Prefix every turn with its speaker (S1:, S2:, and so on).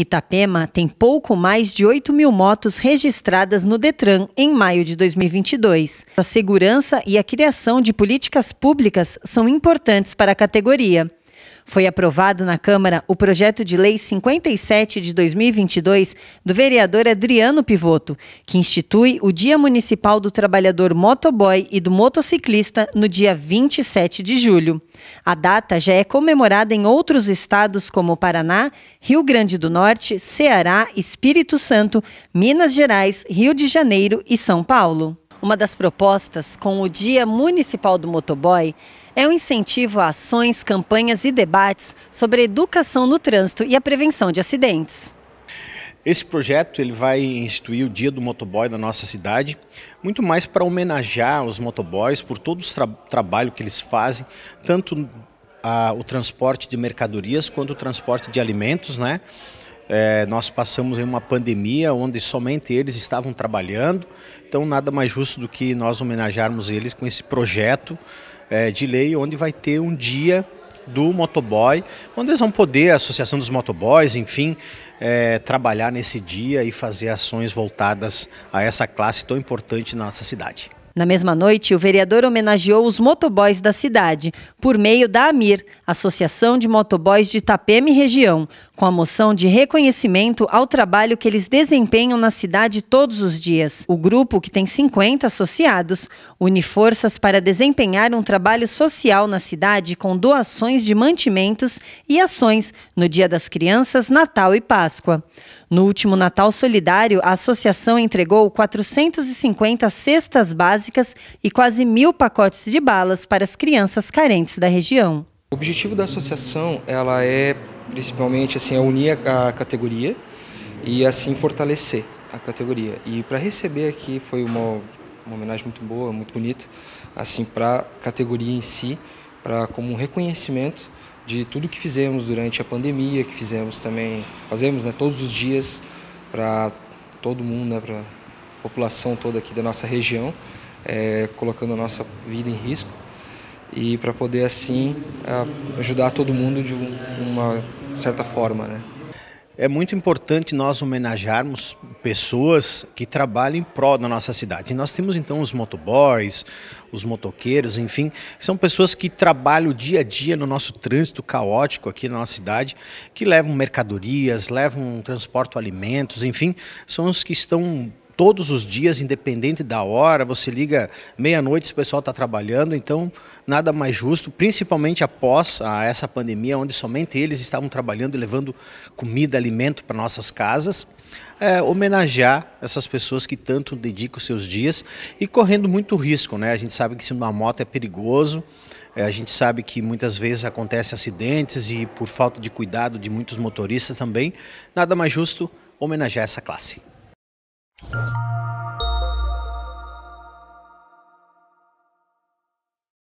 S1: Itapema tem pouco mais de 8 mil motos registradas no Detran em maio de 2022. A segurança e a criação de políticas públicas são importantes para a categoria. Foi aprovado na Câmara o projeto de lei 57 de 2022 do vereador Adriano Pivoto, que institui o Dia Municipal do Trabalhador Motoboy e do Motociclista no dia 27 de julho. A data já é comemorada em outros estados como Paraná, Rio Grande do Norte, Ceará, Espírito Santo, Minas Gerais, Rio de Janeiro e São Paulo. Uma das propostas com o Dia Municipal do Motoboy é o um incentivo a ações, campanhas e debates sobre a educação no trânsito e a prevenção de acidentes.
S2: Esse projeto ele vai instituir o Dia do Motoboy da nossa cidade, muito mais para homenagear os motoboys por todo o tra trabalho que eles fazem, tanto a, o transporte de mercadorias quanto o transporte de alimentos, né? É, nós passamos em uma pandemia onde somente eles estavam trabalhando, então nada mais justo do que nós homenagearmos eles com esse projeto é, de lei, onde vai ter um dia do motoboy, onde eles vão poder, a Associação dos Motoboys, enfim, é, trabalhar nesse dia e fazer ações voltadas a essa classe tão importante na nossa cidade.
S1: Na mesma noite, o vereador homenageou os motoboys da cidade, por meio da AMIR, Associação de Motoboys de Itapema e Região, com a moção de reconhecimento ao trabalho que eles desempenham na cidade todos os dias. O grupo, que tem 50 associados, une forças para desempenhar um trabalho social na cidade com doações de mantimentos e ações no Dia das Crianças, Natal e Páscoa. No último Natal Solidário, a associação entregou 450 cestas básicas básicas e quase mil pacotes de balas para as crianças carentes da região.
S3: O objetivo da associação ela é principalmente assim, é unir a categoria e assim fortalecer a categoria. E para receber aqui foi uma, uma homenagem muito boa, muito bonita, assim para a categoria em si, para como um reconhecimento de tudo que fizemos durante a pandemia, que fizemos também, fazemos né, todos os dias para todo mundo, né, para a população toda aqui da nossa região é, colocando a nossa vida em risco e para poder assim ajudar todo mundo de uma certa forma, né? É
S2: muito importante nós homenagearmos pessoas que trabalham em prol da nossa cidade. E nós temos então os motoboys, os motoqueiros, enfim, são pessoas que trabalham dia a dia no nosso trânsito caótico aqui na nossa cidade, que levam mercadorias, levam transporte alimentos, enfim, são os que estão todos os dias, independente da hora. Você liga meia-noite, o pessoal está trabalhando, então nada mais justo, principalmente após a, ah, essa pandemia, onde somente eles estavam trabalhando e levando comida, alimento para nossas casas. É, homenagear essas pessoas que tanto dedicam seus dias e correndo muito risco, né? A gente sabe que se uma moto é perigoso, é, a gente sabe que muitas vezes acontecem acidentes e por falta de cuidado de muitos motoristas também, nada mais justo homenagear essa classe.